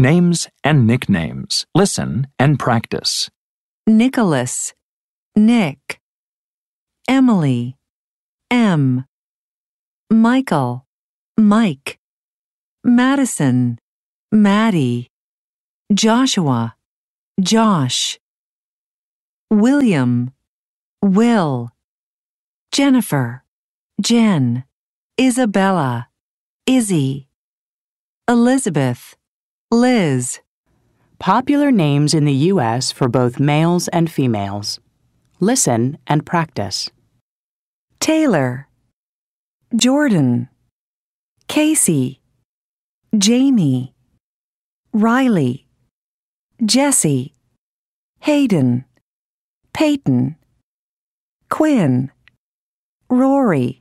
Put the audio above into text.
Names and nicknames. Listen and practice. Nicholas, Nick. Emily, M. Michael, Mike. Madison, Maddie. Joshua, Josh. William, Will. Jennifer, Jen. Isabella, Izzy. Elizabeth, Liz. Popular names in the U.S. for both males and females. Listen and practice. Taylor. Jordan. Casey. Jamie. Riley. Jesse. Hayden. Peyton. Quinn. Rory.